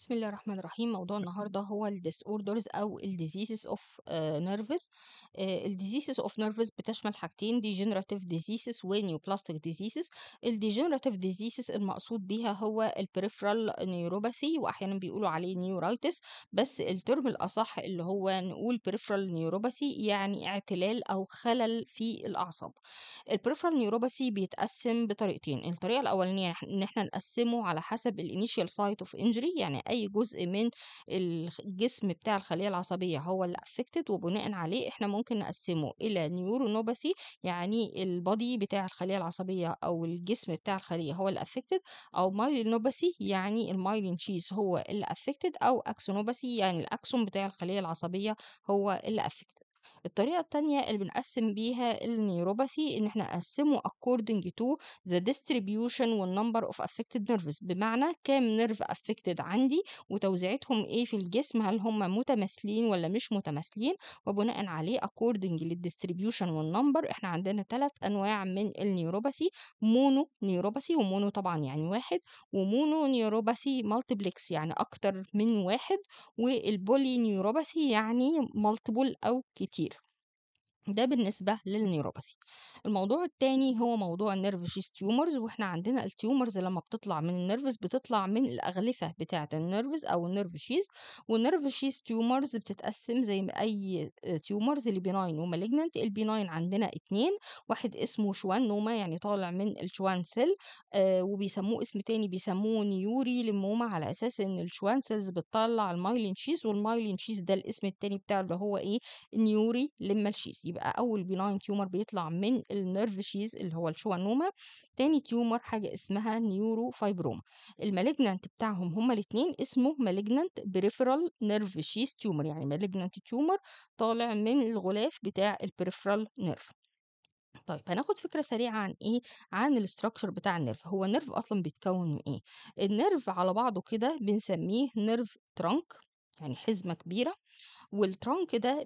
بسم الله الرحمن الرحيم موضوع النهارده هو الديسوردرز او الديزيزز اوف نيرفز الديزيزز اوف نيرفز بتشمل حاجتين ديجنراتيف ديزيزز ونيوبلاستيك ديزيزز الديجنراتيف ديزيزز المقصود بيها هو البريفرال نيوروباثي واحيانا بيقولوا عليه نيورايتس بس الترم الاصح اللي هو نقول بريفرال نيوروباثي يعني اعتلال او خلل في الاعصاب البريفرال نيوروباثي بيتقسم بطريقتين الطريقه الاولانيه ان احنا نقسمه على حسب الانيشال سايت اوف انجري يعني أي جزء من الجسم بتاع الخلية العصبية هو اللي أفكتد وبناء عليه إحنا ممكن نقسمه إلى نيورونوباثي يعني البادي بتاع الخلية العصبية أو الجسم بتاع الخلية هو اللي أفكتد أو مايلينوباثي يعني المايلين شيز هو اللي أفكتد أو أكسونوباثي يعني الأكسون بتاع الخلية العصبية هو اللي أفكتد الطريقة التانية اللي بنقسم بيها النيوروباثي ان احنا نقسمه according to the distribution والنمبر of affected nerves بمعنى كام نيرف affected عندي وتوزيعتهم ايه في الجسم هل هم متماثلين ولا مش متماثلين وبناء عليه according للديستريبيوشن والنمبر احنا عندنا ثلاث انواع من النيوروباثي مونو نيوروباثي ومونو طبعا يعني واحد ومونو نيوروباثي مالتيبلكس يعني اكتر من واحد والبولي نيوروباثي يعني مالتيبل او كتير ده بالنسبة للنيوروباثي الموضوع التاني هو موضوع النيرفشيس تيومرز واحنا عندنا التيومرز لما بتطلع من النيرفز بتطلع من الأغلفة بتاعة النيرفز أو النيرفشيس والنيرفشيس تيومرز بتتقسم زي ما أي آه، تيومرز لبيناين ومالجننت البيناين عندنا اتنين واحد اسمه شوان نوما يعني طالع من الشوان سيل آه، وبيسموه اسم تاني بيسموه نيوري لموما على أساس إن الشوان سيلز بتطلع المايلين شيز والمايلين شيز ده الاسم التاني بتاعه اللي هو إيه نيوري لما الشيز يبقى بيبقى اول بيلاين تيومر بيطلع من النيرف شيز اللي هو الشوانوما تاني تيومر حاجه اسمها نيورو فايبروما المالجنانت بتاعهم هما الاثنين اسمه مالجنانت بريفرال نيرف شيز تيومر يعني مالجنانت تيومر طالع من الغلاف بتاع البريفرال نيرف طيب هناخد فكره سريعه عن ايه عن الاستراكشر بتاع النيرف هو النيرف اصلا بيتكون من ايه النيرف على بعضه كده بنسميه نيرف ترانك يعني حزمه كبيره والترانك ده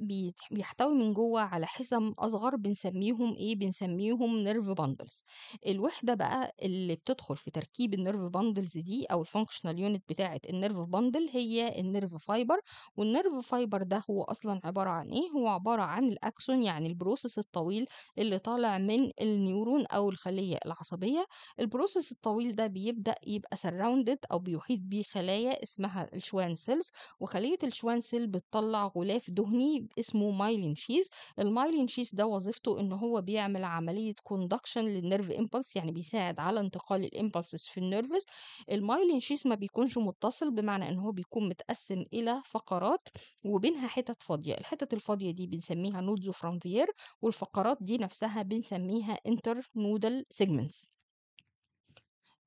بيحتوي من جوه على حزم أصغر بنسميهم إيه بنسميهم نيرف باندلز الوحدة بقى اللي بتدخل في تركيب النيرف باندلز دي أو الفانكشنال يونت بتاعة النيرف باندل هي النيرف فايبر والنيرف فايبر ده هو أصلا عبارة عن إيه؟ هو عبارة عن الأكسون يعني البروسيس الطويل اللي طالع من النيورون أو الخلية العصبية البروسيس الطويل ده بيبدأ يبقى سراوندد أو بيحيط بيه خلايا اسمها الشوان سيلز وخلية الشوان سيل بتطلع غلاف دهني اسمه مايلين شيز المايلين شيز ده وظيفته ان هو بيعمل عمليه كوندكشن للنيرف امبلس يعني بيساعد على انتقال الامبلسز في النيرفز المايلين شيز ما بيكونش متصل بمعنى ان هو بيكون متقسم الى فقرات وبينها حتت فاضيه الحتت الفاضيه دي بنسميها نودز فرانفير والفقرات دي نفسها بنسميها انتر نودل سيجمنتس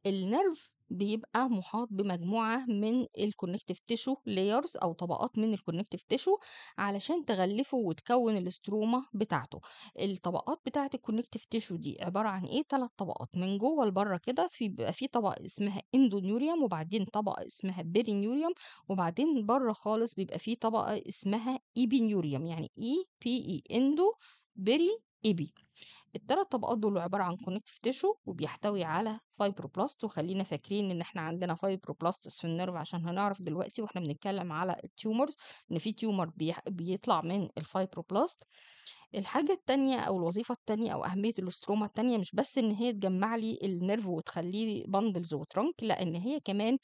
النيرف بيبقى محاط بمجموعة من الكونكتيف تيشو لايرز أو طبقات من الكونكتيف تيشو علشان تغلفه وتكون الاستروما بتاعته الطبقات بتاعة الكونكتيف تيشو دي عبارة عن إيه ثلاث طبقات من جوه لبره كده في بيبقى في طبقة اسمها اندونيوريوم وبعدين طبقة اسمها بيرينيوريوم وبعدين بره خالص بيبقى في طبقة اسمها ايبينيوريوم يعني اي بي اي اندو بيري إيه بي الثلاث طبقات دول عبارة عن كونكتيف تيشو وبيحتوي على فايبروبلاست وخلينا فاكرين ان احنا عندنا فايبروبلاستس في النيرف عشان هنعرف دلوقتي واحنا بنتكلم على التيومرز ان في تيومر بيطلع من الفايبروبلاست الحاجة التانية أو الوظيفة التانية أو أهمية الاستروما التانية مش بس إن هي تجمع لي النيرف وتخليه بندلز وترنك لأ إن هي كمان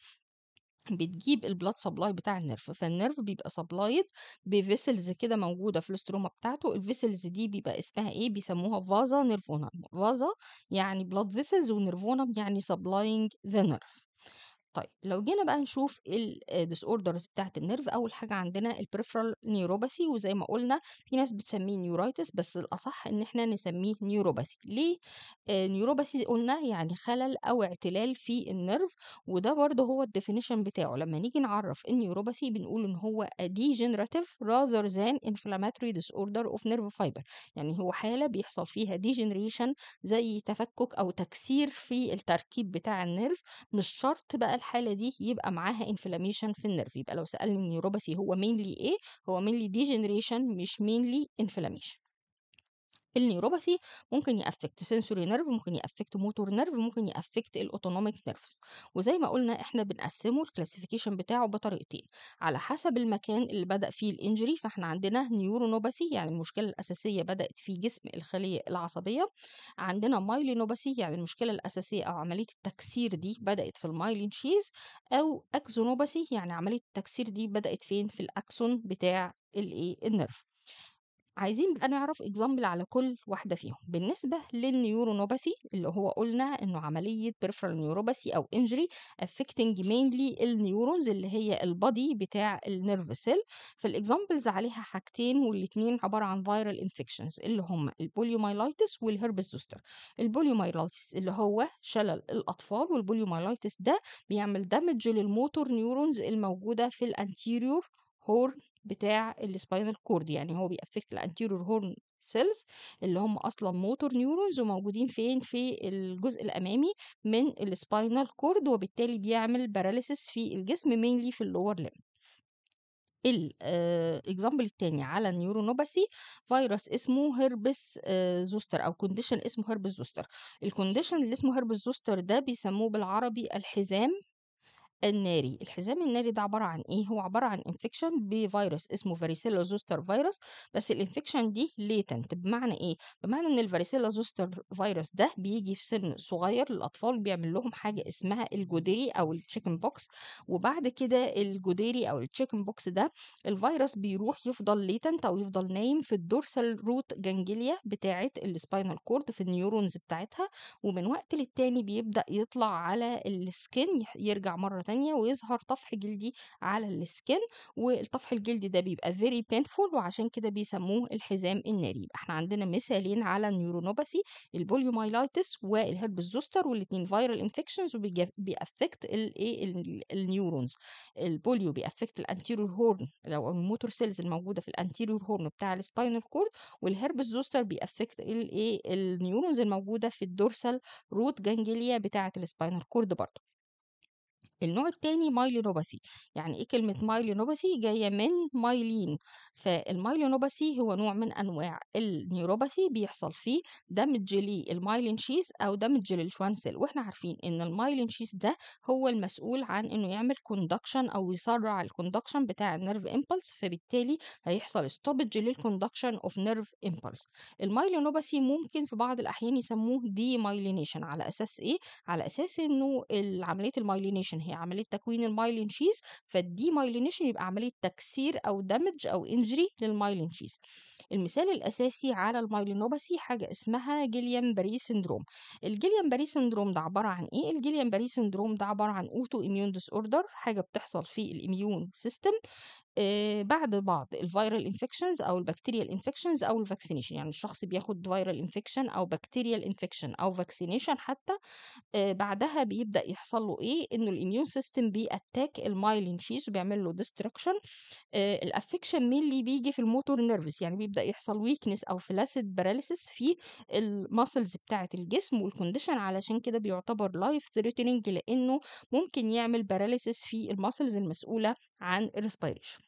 بتجيب البلاد سبلاي بتاع النرف فالنرف بيبقى سبلايد بفيسلز كده موجوده في الاستروما بتاعته الفيسلز دي بيبقى اسمها ايه بيسموها فازا نيرفونم فازا يعني بلاد فيسلز ونيرفونم يعني سبلاينج ذا نيرف طيب لو جينا بقى نشوف اوردرز بتاعه النيرف اول حاجه عندنا البريفرال نيوروباثي وزي ما قلنا في ناس بتسميه نيورايتس بس الاصح ان احنا نسميه نيوروباثي ليه نيوروباثي قلنا يعني خلل او اعتلال في النيرف وده برضه هو الديفينيشن بتاعه لما نيجي نعرف النيوروباثي بنقول ان هو ديجنراتيف راذر ذان انفلاماتوري اوردر اوف نيرف فايبر يعني هو حاله بيحصل فيها ديجنريشن زي تفكك او تكسير في التركيب بتاع النيرف مش شرط بقى الحاله دي يبقى معاها انفلاميشن في النرف يبقى لو سالني النيوروباثي هو مينلي ايه هو مينلي ديجنريشن مش مينلي انفلاميشن النيوروباثي ممكن يأفكت سنسوري نيرف ممكن يأفكت موتور نيرف ممكن يأفكت الاوتونوميك نيرفز وزي ما قلنا احنا بنقسمه الكلاسيفيكيشن بتاعه بطريقتين على حسب المكان اللي بدأ فيه الانجري فاحنا عندنا نيورونوباثي يعني المشكلة الأساسية بدأت في جسم الخلية العصبية عندنا مايلينوباثي يعني المشكلة الأساسية أو عملية التكسير دي بدأت في المايلين شيز أو أكزونوباثي يعني عملية التكسير دي بدأت فين في الأكسون بتاع الايه النيرف عايزين بقى نعرف اكزامبل على كل واحدة فيهم بالنسبة للنيورونوباثي اللي هو قلنا انه عملية peripheral neuropathy او injury affecting mainly النيورونز اللي هي البادي بتاع النيرف سيل فالاكزامبلز عليها حاجتين والاتنين عبارة عن viral infections اللي هم البوليومايلايتس والهربس زوستر البوليومايلايتس اللي هو شلل الاطفال والبوليومايلايتس ده بيعمل دامج للموتور نيورونز الموجودة في الانتيريور هورن بتاع السباينال كورد يعني هو بيأفكت الانتيرور هورن سيلز اللي هم اصلا موتور نيورونز وموجودين فين في الجزء الامامي من السباينال كورد وبالتالي بيعمل باراليسس في الجسم مينلي في اللور لم الاكزامبل الثاني على نيورونوباسي فيروس اسمه هربس آه، زوستر او كونديشن اسمه هربس زوستر الكونديشن اللي اسمه هربس زوستر ده بيسموه بالعربي الحزام الناري الحزام الناري ده عبارة عن إيه؟ هو عبارة عن انفكشن بفيروس اسمه فاريسيلا زوستر فيروس بس الانفكشن دي ليتنت بمعنى إيه؟ بمعنى إن الفاريسيلا زوستر فيروس ده بيجي في سن صغير للأطفال بيعمل لهم حاجة اسمها الجديري أو التشيكن بوكس وبعد كده الجديري أو التشيكن بوكس ده الفيروس بيروح يفضل ليتنت أو يفضل نايم في الدورسال روت جانجليا بتاعة السباينال كورد في النيورونز بتاعتها ومن وقت للتاني بيبدأ يطلع على السكين يرجع مرة تانية تانية ويظهر طفح جلدي على السكن والطفح الجلدي ده بيبقى very painful وعشان كده بيسموه الحزام الناري يبقى احنا عندنا مثالين على النيورونوباثي البوليومايلايتس والهربس زوستر والاثنين فايرال انفكشنز وبيأفكت النيورونز البوليو بيأفكت الانتيريور هورن لو الموتور سيلز الموجوده في الانتيريور هورن بتاع السباينال كورد والهربس زوستر بيأفكت إيه، النيورونز الموجوده في الدورسال روت جانجليا بتاعه السباينال كورد برضه النوع التاني مايلينوباثي يعني ايه كلمة مايلينوباثي جاية من مايلين فالمايلينوباثي هو نوع من انواع النيوروباثي بيحصل فيه دمج للمايلين شيز او دمج للشوان سيل واحنا عارفين ان المايلين شيز ده هو المسؤول عن انه يعمل كوندكشن او يسرع الكوندكشن بتاع النيرف امبلس فبالتالي هيحصل ستوبج للكوندكشن اوف نيرف امبلس المايلينوباثي ممكن في بعض الاحيان يسموه دي مايلينيشن على اساس ايه على اساس انه عمليه المايلينيشن هي يعني عملية تكوين المايلين شيز فالدي مايلينيشن يبقى عملية تكسير أو دامج أو إنجري للمايلين شيز المثال الأساسي على المايلينوباسي حاجة اسمها جيليان باري سندروم الجيليان باري سندروم ده عبارة عن إيه؟ الجيليان باري سندروم ده عبارة عن أوتو إميون ديس أوردر حاجة بتحصل في الإميون سيستم آه، بعد بعض الفيرال انفكشنز او البكتيريال انفكشنز او الفاكسينيشن يعني الشخص بياخد فيرال انفكشن او بكتيريال انفكشن او فاكسينيشن حتى آه، بعدها بيبدا يحصل له ايه انه الاميون سيستم بيأتاك المايلين شيز وبيعمل له ديستركشن آه، الافكشن اللي بيجي في الموتور نيرفز يعني بيبدا يحصل ويكنس او فلاسيد باراليسيس في الماسلز بتاعه الجسم والكونديشن علشان كده بيعتبر لايف ثريتنينج لانه ممكن يعمل باراليسيس في الماسلز المسؤوله عن الريسبيريشن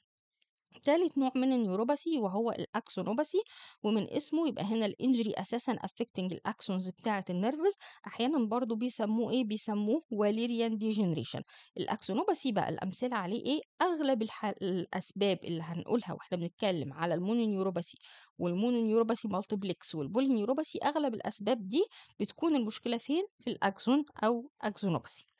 ثالث نوع من النيوروباثي وهو الاكسونوباثي ومن اسمه يبقى هنا الانجري اساسا افكتنج الاكسونز بتاعه النيرفز احيانا برضو بيسموه ايه بيسموه واليريان ديجنريشن الاكسونوباثي بقى الامثله عليه ايه اغلب الاسباب اللي هنقولها واحنا بنتكلم على المونونيوروباثي والمونونيوروباثي مالتيبلكس والبولينيوروباثي اغلب الاسباب دي بتكون المشكله فين في الاكسون او اكسونوباثي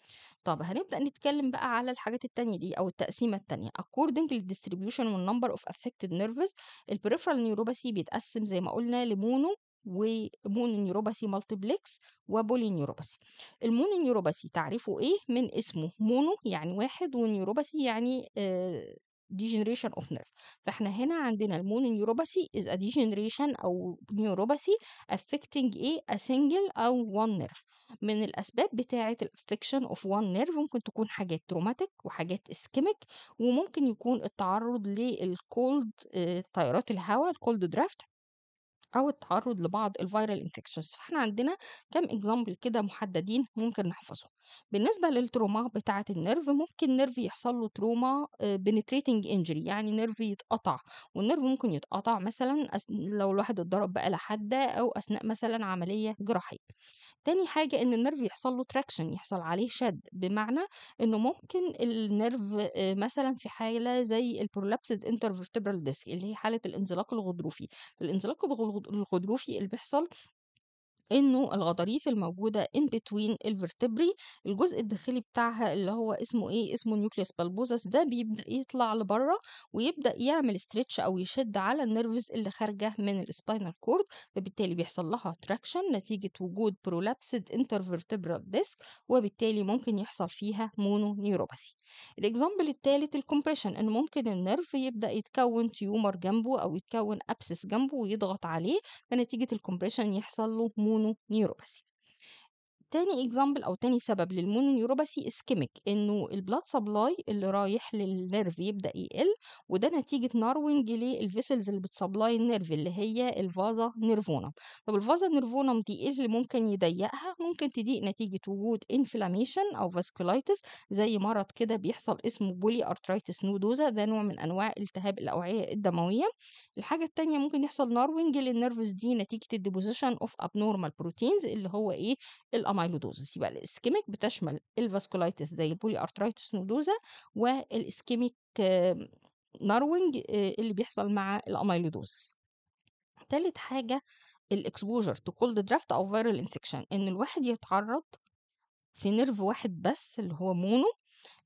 طب هنبدأ نتكلم بقى على الحاجات التانية دي أو التقسيمة التانية according للdistribution number of affected nerves البريفرال نيوروباثي بيتقسم زي ما قلنا لمونو ومون نيوروباثي مالتيبلكس وبولي نيوروباثي المون نيوروباثي تعريفه ايه من اسمه مونو يعني واحد ونيوروباثي يعني آه، degeneration of nerve فاحنا هنا عندنا المون neuropathy is a degeneration أو نيوروباثي affecting a, a single أو one nerve من الأسباب بتاعة affection of one nerve ممكن تكون حاجات تروماتيك وحاجات ischemic وممكن يكون التعرض للكولد تيارات آه، الهواء الكولد درافت أو التعرض لبعض الفيرال انفكشنز فاحنا عندنا كام اكزامبل كده محددين ممكن نحفظهم بالنسبة للتروما بتاعة النيرف ممكن نيرف يحصل له تروما بنتريتنج انجري يعني نيرف يتقطع والنيرف ممكن يتقطع مثلا لو الواحد اتضرب بآلة حادة أو أثناء مثلا عملية جراحية تاني حاجة إن النرف يحصل له تراكشن يحصل عليه شد بمعنى إنه ممكن النرف آه، مثلا في حالة زي البرولابسد انترفيرتبرال ديسك اللي هي حالة الانزلاق الغضروفي الانزلاق الغضروفي اللي بيحصل إنه الغضاريف الموجودة ان بتوين الفرتبري الجزء الداخلي بتاعها اللي هو اسمه إيه اسمه نيوكليوس بالبوزس ده بيبدأ يطلع لبره ويبدأ يعمل ستريتش أو يشد على النيرفز اللي خارجة من السباينال كورد فبالتالي بيحصل لها تراكشن نتيجة وجود برولابسد انترفرتبرال ديسك وبالتالي ممكن يحصل فيها مونو نيوروباثي الإكزامبل الثالث الكومبريشن إن ممكن النيرف يبدأ يتكون تيومر جنبه أو يتكون أبسس جنبه ويضغط عليه فنتيجة الكومبريشن يحصل له مونو 1 Europesi. تاني اكزامبل او تاني سبب للمونونيوروباثي اسكيميك انه البلاد سبلاي اللي رايح للنيرف يبدا يقل وده نتيجه ناروينج للفيسلز اللي بتسبلاي النيرف اللي هي الفازا نيرفونم طب الفازا نيرفونم دي ايه اللي ممكن يضيقها ممكن تضيق نتيجه وجود انفلاميشن او فاسكولايتس زي مرض كده بيحصل اسمه بولي ارترايتس نودوزا ده نوع من انواع التهاب الاوعيه الدمويه الحاجه التانيه ممكن يحصل ناروينج للنيرفز دي نتيجه الديبوزيشن اوف ابنورمال بروتينز اللي هو ايه المايلودوزس يبقى الاسكيميك بتشمل الفاسكولايتس زي البولي ارترايتس نودوزا والاسكيميك ناروينج آه، اللي بيحصل مع الامايلودوزس تالت حاجة الاكسبوجر تو كولد درافت او فيرال انفكشن ان الواحد يتعرض في نيرف واحد بس اللي هو مونو آه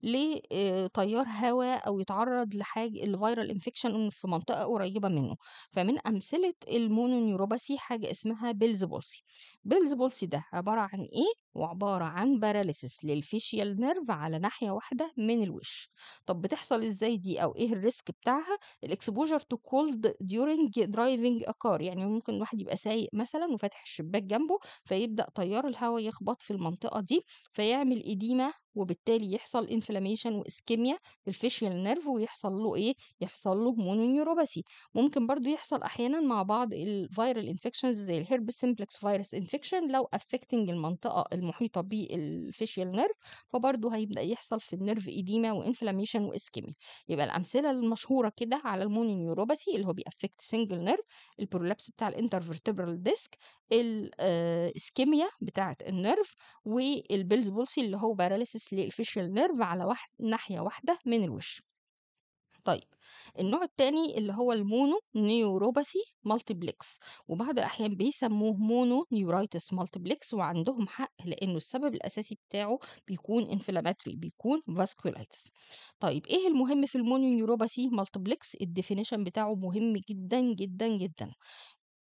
لتيار هواء أو يتعرض لحاجة الفيرال انفكشن في منطقة قريبة منه فمن أمثلة المونونيوروباثي حاجة اسمها بيلز بولسي بيلز بولسي ده عبارة عن إيه؟ وعبارة عن باراليسيس للفيشيال نيرف على ناحية واحدة من الوش طب بتحصل ازاي دي او ايه الريسك بتاعها الاكسبوجر تو كولد ديورنج درايفنج اكار يعني ممكن الواحد يبقى سايق مثلا وفاتح الشباك جنبه فيبدأ تيار الهواء يخبط في المنطقة دي فيعمل إديمة وبالتالي يحصل انفكشن انفلاميشن واسكيميا في الفيشيال نيرف ويحصل له ايه يحصل له مونونيوروباثي ممكن برضو يحصل احيانا مع بعض الفيرال انفكشنز زي الهيربس سيمبلكس فيروس انفكشن لو افكتنج المنطقه المحيطه بالفيشيال نيرف فبرضو هيبدا يحصل في النيرف ايديما وانفلاميشن واسكيميا يبقى الامثله المشهوره كده على المونونيوروباثي اللي هو بيأفكت سنجل نيرف البرولابس بتاع الانترفرتبرال ديسك الاسكيميا بتاعه النيرف والبيلز بولسي اللي هو باراليسيس للفيشيال نيرف على على واحد ناحية واحدة من الوش طيب النوع الثاني اللي هو المونو نيوروباثي مالتيبلكس وبعض الأحيان بيسموه مونو نيورايتس مالتيبلكس وعندهم حق لأنه السبب الأساسي بتاعه بيكون انفلاماتوري بيكون فاسكولايتس طيب إيه المهم في المونو نيوروباثي مالتيبلكس الديفينيشن بتاعه مهم جدا جدا جدا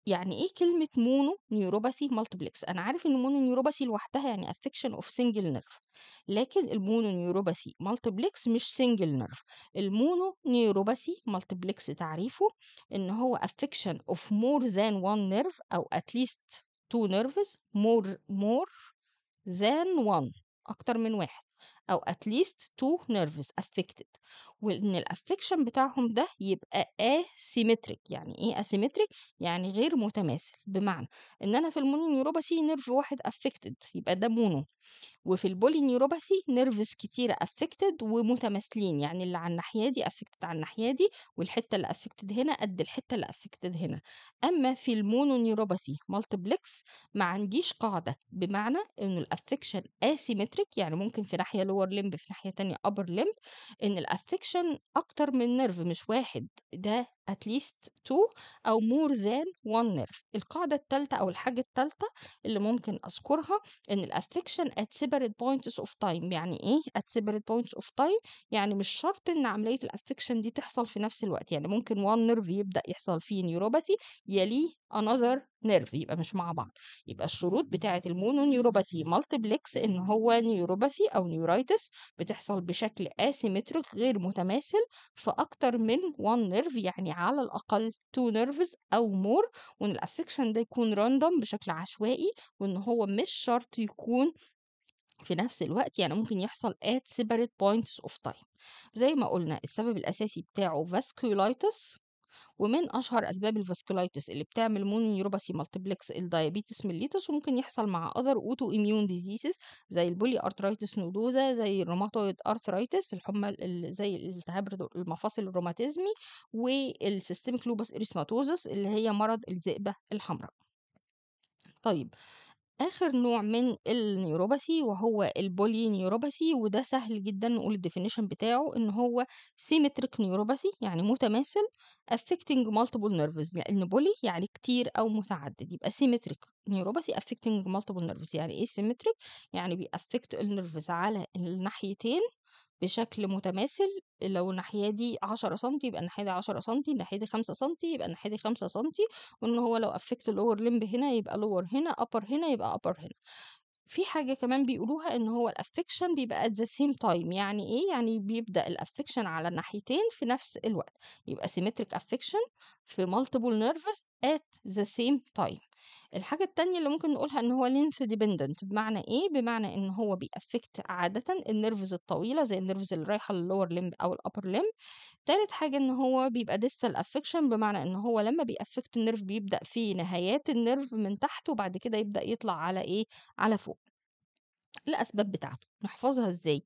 يعني إيه كلمة مونو نيوروباثي مالتيبلكس؟ أنا عارف إن مونو نيوروباثي لوحدها يعني أفكشن أوف سنجل نيرف لكن المونو نيوروباثي مالتيبلكس مش سنجل نيرف المونو نيوروباثي مالتيبلكس تعريفه إن هو أفكشن أوف مور ذان وان نيرف أو أتليست تو نيرفز مور مور ذان وان أكتر من واحد أو أتليست تو نيرفز افكتد وإن الأفكشن بتاعهم ده يبقى اسيمتريك يعني إيه اسيمتريك يعني غير متماثل بمعنى إن أنا في المونيوروباثي نيرف واحد افكتد يبقى ده مونو وفي البولينيوروباثي نيرفز كتيرة افكتد ومتماثلين يعني اللي على الناحية دي افكتد على الناحية دي والحتة اللي افكتد هنا قد الحتة اللي افكتد هنا أما في المونونيوروباثي مالتبلكس ما عنديش قاعدة بمعنى إن الأفكشن اسيمتريك يعني ممكن في ناحية لور لمب في ناحية تانية ابر لمب إن الأفكشن كونكشن أكتر من نيرف مش واحد، ده at least two أو more than one nerve القاعدة الثالثة أو الحاجة الثالثة اللي ممكن أذكرها إن الأفكشن at separate points of time يعني إيه at separate points of time يعني مش شرط إن عملية الأفكشن دي تحصل في نفس الوقت يعني ممكن one nerve يبدأ يحصل فيه نيوروباثي يليه another نيرف يبقى مش مع بعض يبقى الشروط بتاعه المونو نيوروباثي مالتيبلكس ان هو نيوروباثي او نيورايتس بتحصل بشكل اسيمتريك غير متماثل في اكتر من one nerve يعني على الأقل تو نيرفز أو مور وإن الأفكشن ده يكون راندوم بشكل عشوائي وإن هو مش شرط يكون في نفس الوقت يعني ممكن يحصل at separate points of time زي ما قلنا السبب الأساسي بتاعه vasculitis ومن أشهر أسباب الفاسكولايتس اللي بتعمل مونيوروباثي مالتيبلكس الدايابيتس ميليتس وممكن يحصل مع أذر أوتو إميون ديزيزز زي البولي أرترايتس نودوزا زي الروماتويد أرثرايتس الحمى زي التهاب المفاصل الروماتيزمي والسيستميك لوبس اريثماتوزس اللي هي مرض الذئبة الحمراء طيب آه آخر نوع من النيوروباثي وهو البولي نيوروباثي وده سهل جدا نقول الديفينيشن بتاعه إن هو symmetric نيوروباثي يعني متماثل affecting multiple nerves لأن بولي يعني كتير أو متعدد يبقى symmetric نيوروباثي affecting multiple nerves يعني إيه symmetric؟ يعني بيأفكت النيرفز على الناحيتين بشكل متماثل لو الناحية دي 10 سم يبقى الناحية دي 10 سم الناحية دي 5 سم يبقى الناحية دي 5 سم وان هو لو افكت اللور لمب هنا يبقى لور هنا ابر هنا يبقى ابر هنا في حاجة كمان بيقولوها ان هو الافكشن بيبقى at the same time يعني ايه يعني بيبدأ الافكشن على الناحيتين في نفس الوقت يبقى symmetric affection في multiple nerves at the same time الحاجة التانية اللي ممكن نقولها إن هو length dependent بمعنى إيه؟ بمعنى إن هو بيأفكت عادة النيرفز الطويلة زي النيرفز اللي رايحة للور لمب أو الأبر لمب تالت حاجة إن هو بيبقى distal affection بمعنى إن هو لما بيأفكت النيرف بيبدأ في نهايات النيرف من تحت وبعد كده يبدأ يطلع على إيه؟ على فوق الأسباب بتاعته نحفظها إزاي؟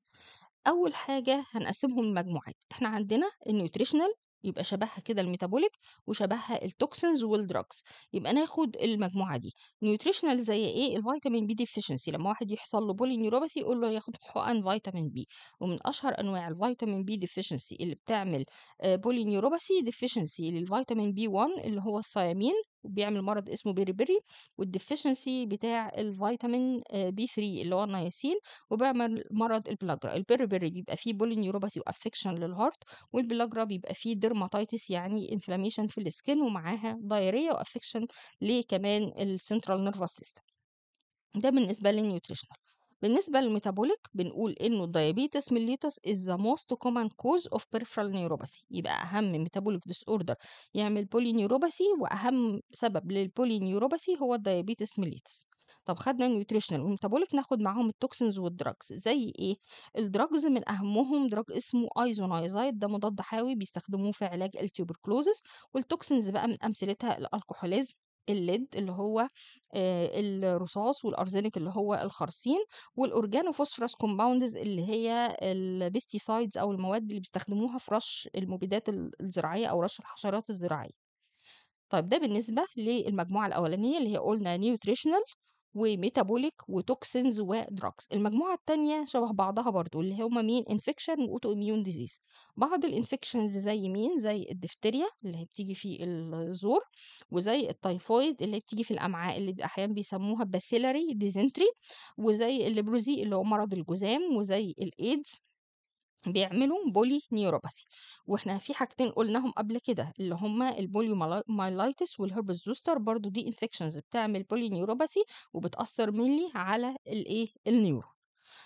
أول حاجة هنقسمهم لمجموعات إحنا عندنا النيوتريشنال يبقى شبهها كده الميتابوليك وشبهها التوكسينز والدراجز يبقى ناخد المجموعه دي نيوتريشنال زي ايه الفيتامين بي ديفيشنسي لما واحد يحصل له بولي نيوروباثي يقول له ياخد حقن فيتامين بي ومن اشهر انواع الفيتامين بي ديفيشنسي اللي بتعمل بولي نيوروباثي ديفيشنسي للفيتامين بي 1 اللي هو الثيامين بيعمل مرض اسمه بيري بيري والديفيشنسي بتاع الفيتامين بي آه، 3 اللي هو النياسين وبيعمل مرض البلاجرا البيري بيري بيبقى فيه بولينيوروباثي وافكشن للهارت والبلاجرا بيبقى فيه ديرماتايتس يعني انفلاميشن في السكن ومعاها دايريه وافكشن لكمان السنترال نيرفس سيستم ده بالنسبه للنيوتريشنال بالنسبة للميتابوليك بنقول إنه الديابيتس ميليتس is the most common cause of peripheral neuropathy يبقى أهم ميتابوليك ديس أوردر يعمل بولي نيوروباثي وأهم سبب للبولي نيوروباثي هو الديابيتس ميليتس طب خدنا النيوتريشنال والميتابوليك ناخد معاهم التوكسنز والدراجز زي ايه الدراجز من اهمهم دراج اسمه ايزونايزايد ده مضاد حيوي بيستخدموه في علاج التوبركلوزس والتوكسنز بقى من امثلتها الالكحوليزم الليد اللي هو الرصاص والارزنك اللي هو الخرسين والاورجانوفوسفرس كومباوندز اللي هي البيستيسايدز او المواد اللي بيستخدموها في رش المبيدات الزراعيه او رش الحشرات الزراعيه طيب ده بالنسبه للمجموعه الاولانيه اللي هي قلنا نيوتريشنال وميتابوليك وتوكسينز ودراجز المجموعة التانية شبه بعضها برضو اللي هما مين انفكشن واوتو اميون ديزيز بعض الانفكشنز زي مين زي الدفتريا اللي هي بتيجي في الزور وزي التايفويد اللي بتيجي في الامعاء اللي احيانا بيسموها باسيلاري ديزنتري وزي الليبروزي اللي هو مرض الجذام وزي الايدز بيعملوا بولي نيوروباثي واحنا في حاجتين قلناهم قبل كده اللي هما البوليو مايلايتس والهربس زوستر برضو دي انفكشنز بتعمل بولي نيوروباثي وبتاثر ملي على الايه النيورو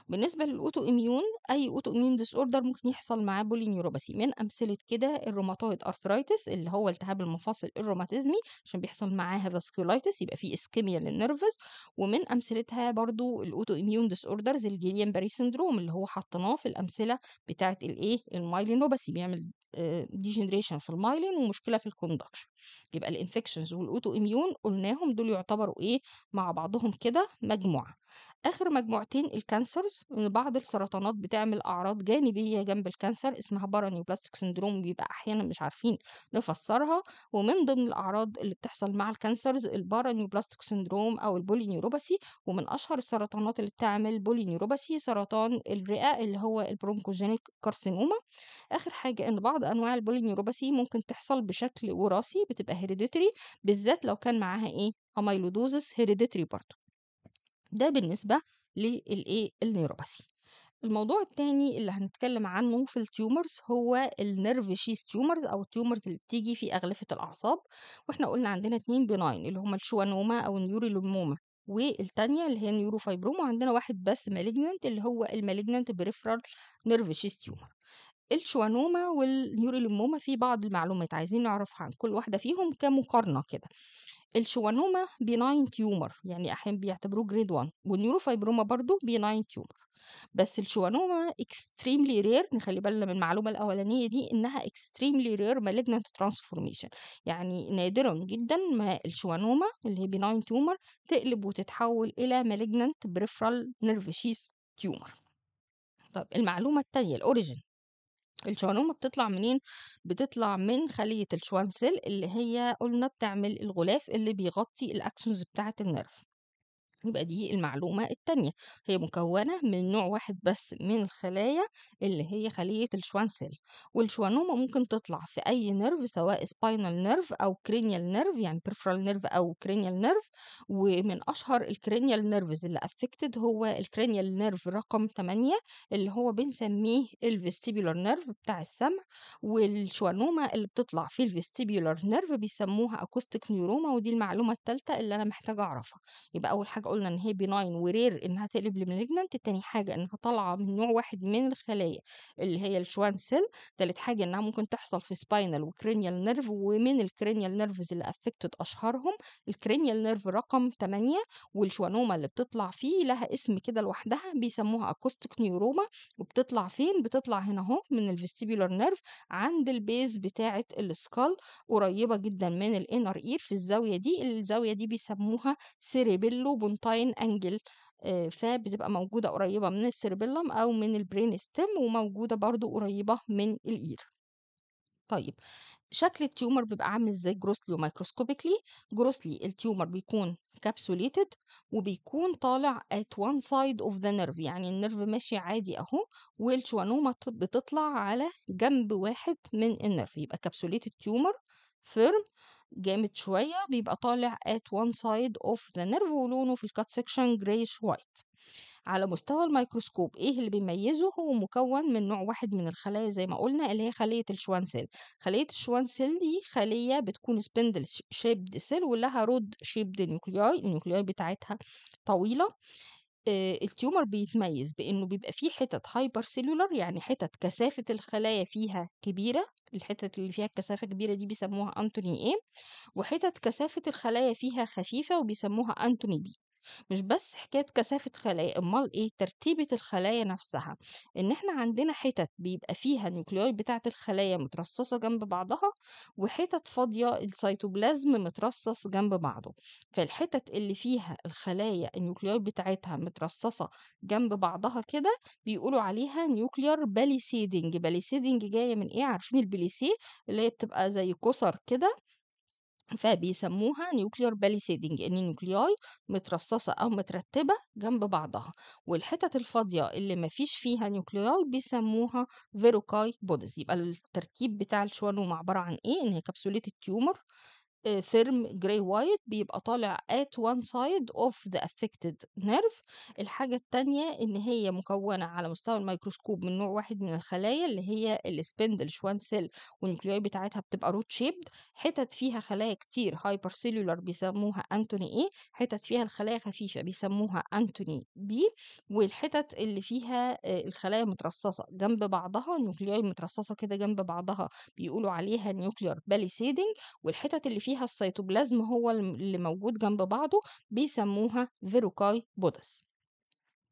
بالنسبة للأوتو إميون أي أوتو إميون ديس أوردر ممكن يحصل معاه بولينيوروباثي من أمثلة كده الروماتويد أرثرايتس اللي هو التهاب المفاصل الروماتيزمي عشان بيحصل معاها فاسكولايتس يبقى فيه إسكيميا للنرفز ومن أمثلتها برضو الأوتو إميون ديس أوردرز الجيليان باري سندروم اللي هو حطيناه في الأمثلة بتاعة الإيه المايلينوباثي بيعمل ديجنريشن آه، في المايلين ومشكله في الكوندكشن يبقى الانفكشنز والاوتو اميون قلناهم دول يعتبروا ايه مع بعضهم كده مجموعه آخر مجموعتين الكانسرز إن بعض السرطانات بتعمل أعراض جانبية جنب الكانسر اسمها بارانيوبلاستيك سندروم بيبقى أحيانا مش عارفين نفسرها ومن ضمن الأعراض اللي بتحصل مع الكانسرز البارانيوبلاستيك سندروم أو البولينيوروباسي ومن أشهر السرطانات اللي بتعمل بولينيوروباسي سرطان الرئة اللي هو البرونكوجينيك كارسينوما آخر حاجة إن بعض أنواع البولينيوروباسي ممكن تحصل بشكل وراثي بتبقى هيريديتري بالذات لو كان معاها إيه أميلودوزس هيريديتري برضه ده بالنسبة للإيه الموضوع التاني اللي هنتكلم عنه في التيومرز هو النيرف شيس تيومرز او التيومرز اللي بتيجي في اغلفة الاعصاب واحنا قلنا عندنا اتنين بناين اللي هما الشوانوما او النيوريلوموما والتانية اللي هي النيوروفايبروما وعندنا واحد بس مالجننت اللي هو المالجننت بريفرال نيرف شيس تيومر الشوانوما والنيوريلوموما في بعض المعلومات عايزين نعرفها عن كل واحدة فيهم كمقارنة كده الشوانوما بيناين تيومر يعني احيانا بيعتبروه جريد 1 والنيوروفايبروما برضو بيناين تيومر بس الشوانوما اكستريملي رير نخلي بالنا من المعلومه الاولانيه دي انها اكستريملي رير مالجنت ترانسفورميشن يعني نادرا جدا ما الشوانوما اللي هي بيناين تيومر تقلب وتتحول الى مالجنت بريفرال نيرف شيس تيومر طب المعلومه الثانيه الاوريجن الشعلومة بتطلع منين؟ بتطلع من خلية الشوانسل اللي هي قلنا بتعمل الغلاف اللي بيغطي الأكسونز بتاعة النرف يبقى دي المعلومة التانية هي مكونة من نوع واحد بس من الخلايا اللي هي خلية الشوان سيل والشوانوما ممكن تطلع في أي نيرف سواء سباينال نيرف أو كرينيال نيرف يعني بيرفرال نيرف أو كرينيال نيرف ومن أشهر الكرينيال نيرفز اللي أفكتد هو الكرينيال نيرف رقم 8 اللي هو بنسميه الفيستيبولار نيرف بتاع السمع والشوانوما اللي بتطلع في الفيستيبولار نيرف بيسموها أكوستيك نيوروما ودي المعلومة الثالثة اللي أنا محتاجة أعرفها يبقى أول حاجة قلنا إن هي بناين ورير إنها تقلب لمالجنانت تاني حاجة إنها طالعة من نوع واحد من الخلايا اللي هي الشوان سيل تالت حاجة إنها ممكن تحصل في سباينال وكرينيال نيرف ومن الكرينيال نيرفز اللي أفكتد أشهرهم الكرينيال نيرف رقم 8 والشوانوما اللي بتطلع فيه لها اسم كده لوحدها بيسموها أكوستيك نيوروما وبتطلع فين؟ بتطلع هنا أهو من الفيستيبولار نيرف عند البيز بتاعة السكال قريبة جدا من الانر اير في الزاوية دي الزاوية دي بيسموها سيريبيلو الفالنتاين أنجل فبتبقى موجودة قريبة من السيربيلم أو من البرين ستيم وموجودة برضو قريبة من الإير طيب شكل التيومر بيبقى عامل ازاي جروسلي ومايكروسكوبيكلي جروسلي التيومر بيكون كابسوليتد وبيكون طالع at one side of the nerve يعني النيرف ماشي عادي اهو والشوانوما بتطلع على جنب واحد من النيرف يبقى كابسوليتد تيومر فيرم جامد شوية بيبقى طالع at one side of the nerve ولونه في الكات سكشن جريش وايت على مستوى الميكروسكوب ايه اللي بيميزه هو مكون من نوع واحد من الخلايا زي ما قلنا اللي هي خلية الشوانسل خلية الشوانسل دي خلية بتكون سبندل شيبد سيل ولها رود شيبد نيوكلياي النيوكلياي بتاعتها طويلة التيومر بيتميّز بإنه بيبقى فيه حِتت هايبر cellular يعني حِتت كثافة الخلايا فيها كبيرة، الحِتت اللي فيها الكثافة كبيرة دي بيسمّوها انتوني A وحِتت كثافة الخلايا فيها خفيفة وبيسمّوها انتوني B. مش بس حكاية كثافة خلايا، أمّال إيه، ترتيبة الخلايا نفسها، إن إحنا عندنا حِتَت بيبقى فيها النيوكليوي بتاعة الخلايا مترصّصة جنب بعضها، وحِتَت فاضية السيتوبلازم مترصّص جنب بعضه، فالحِتَت اللي فيها الخلايا النيوكليوي بتاعتها مترصّصة جنب بعضها كده بيقولوا عليها nuclear palisading، palisading جاية من إيه، عارفين البليسيه اللي هي بتبقى زي كُسَر كده فبيسموها نيوكليور باليسيدنج ان النيوكليوي مترصصه او مترتبه جنب بعضها والحتت الفاضيه اللي مفيش فيها نيوكليوي بيسموها فيروكاي بودز يبقى التركيب بتاع الشوانوم عباره عن ايه ان هي كبسوليه التيومر ثيرم جراي وايت بيبقى طالع at one side of the affected nerve. الحاجة التانية إن هي مكوّنة على مستوى الميكروسكوب من نوع واحد من الخلايا اللي هي السبندل شوان سيل والnuclei بتاعتها بتبقى روت شيبد حتت فيها خلايا كتير هايبر سيلولار بيسموها أنتوني إيه حتت فيها الخلايا خفيفة بيسموها أنتوني بي والحتت اللي فيها آه، الخلايا مترصّصة جنب بعضها nuclei مترصّصة كده جنب بعضها بيقولوا عليها nuclear باليسيدنج والحتت اللي فيها فيها السيتوبلازم هو اللي موجود جنب بعضه بيسموها فيروكاي بودس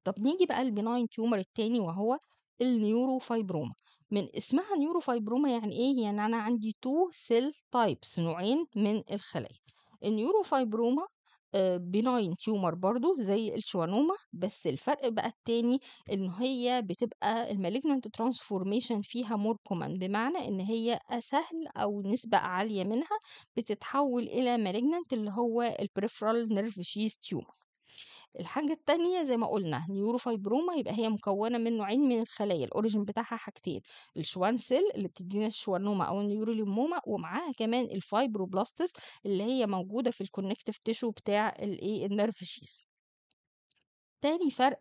طب نيجي بقى البناين تيومر التاني وهو النيوروفايبروما من اسمها نيوروفايبروما يعني ايه يعني انا عندي تو سيل تايبس نوعين من الخلايا النيوروفايبروما آه، benign tumor برضو زي الشوانوما بس الفرق بقى التاني ان هي بتبقى المalignant transformation فيها more common بمعنى ان هي اسهل او نسبة عالية منها بتتحول الى malignant اللي هو البريفرال نيرف شيز تيومر الحاجة التانية زي ما قلنا نيوروفايبروما يبقى هي مكونة من نوعين من الخلايا الأوريجين بتاعها حاجتين الشوان سيل اللي بتدينا الشوانوما أو النيوروليموما ومعاها كمان الفايبروبلاستس اللي هي موجودة في الكونكتيف تيشو بتاع الإيه النيرف شيس تاني فرق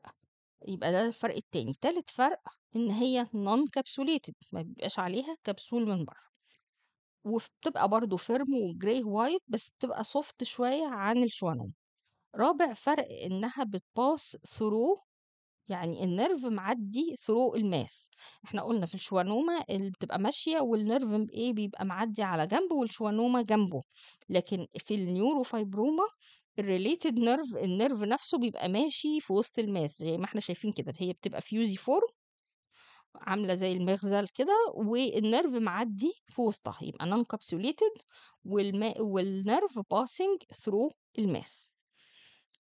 يبقى ده الفرق التاني تالت فرق إن هي نون كابسوليتد ما بيبقاش عليها كبسول من بره وبتبقى برضو فيرم وجراي وايت بس بتبقى سوفت شوية عن الشوانوما رابع فرق إنها بتباس ثرو يعني النيرف معدي ثرو الماس احنا قلنا في الشوانوما اللي بتبقى ماشيه والنيرف ايه بيبقى معدي على جنبه والشوانوما جنبه لكن في النيوروفايبروما الريليتد نيرف النيرف نفسه بيبقى ماشي في وسط الماس زي ما احنا شايفين كده هي بتبقى فيوزي فورم عامله زي المغزل كده والنرف معدي في وسطها يبقى نون كابسوليتد والنرف باسنج ثرو الماس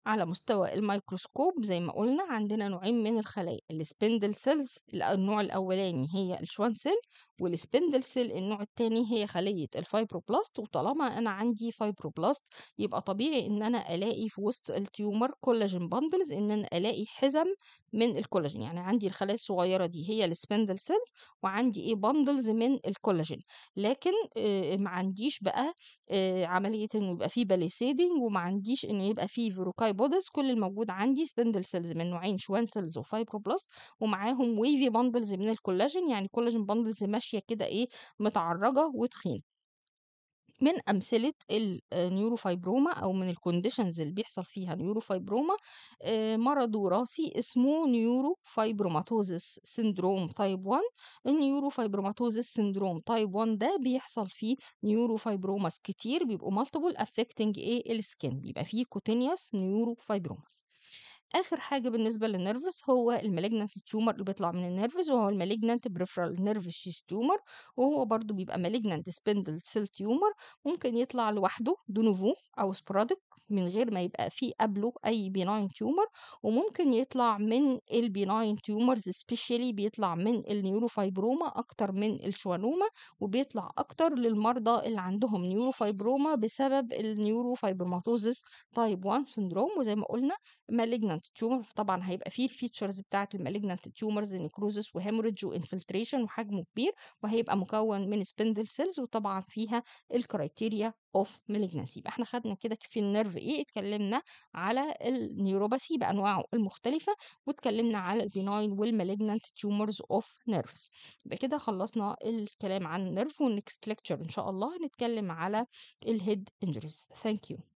على مستوى الميكروسكوب زي ما قلنا عندنا نوعين من الخلايا السبندل سيلز النوع الأولاني هي الشوان سيل والسبندل سيل النوع الثاني هي خلية الفايبروبلاست وطالما أنا عندي فايبروبلاست يبقى طبيعي إن أنا ألاقي في وسط التيومر كولاجين باندلز إن أنا ألاقي حزم من الكولاجين يعني عندي الخلايا الصغيرة دي هي السبندل سيلز وعندي إيه باندلز من الكولاجين لكن ما عنديش بقى عملية إنه يبقى فيه باليسيدنج وما عنديش إن يبقى فيه فايبودز كل الموجود عندي سبندل سيلز من نوعين شوان سيلز وفايبروبلاست ومعاهم ويفي بندلز من الكولاجين يعني كولاجين بندلز ماشيه كده ايه متعرجه وتخينه من أمثلة النيوروفايبروما آه، أو من الكونديشنز اللي بيحصل فيها نيوروفايبروما آه، مرض وراثي اسمه نيوروفايبروماتوزس سندروم تايب 1 النيوروفايبروماتوزس سندروم تايب 1 ده بيحصل فيه نيوروفايبروماس كتير بيبقوا مالتيبل افكتنج ايه السكين بيبقى فيه كوتينيوس نيوروفايبروماس آخر حاجة بالنسبة للنيرفز هو المالجنانت تيومر اللي بيطلع من النيرفز وهو المالجنانت بريفرال nervous تيومر وهو برضو بيبقى مالجنانت سبندل سيل تيومر ممكن يطلع لوحده دونوفو أو سبرادك من غير ما يبقى فيه قبله أي بيناين تيومر وممكن يطلع من البيناين تيومرز سبيشالي بيطلع من النيوروفايبروما أكتر من الشوانوما وبيطلع أكتر للمرضى اللي عندهم نيوروفايبروما بسبب النيوروفايبروماتوزس تايب 1 سندروم وزي ما قلنا malignant malignant tumor فطبعا هيبقى فيه الفيتشرز بتاعه المالجنانت تيومرز نيكروزس وهيموريدج وانفلتريشن وحجمه كبير وهيبقى مكون من سبندل سيلز وطبعا فيها الكرايتيريا اوف مالجنسي يبقى احنا خدنا كده في النيرف ايه اتكلمنا على النيوروباثي بانواعه المختلفه واتكلمنا على البيناين والمالجنانت تيومرز اوف نيرفز يبقى كده خلصنا الكلام عن النيرف ونكست ليكتشر ان شاء الله هنتكلم على الهيد انجريز ثانك يو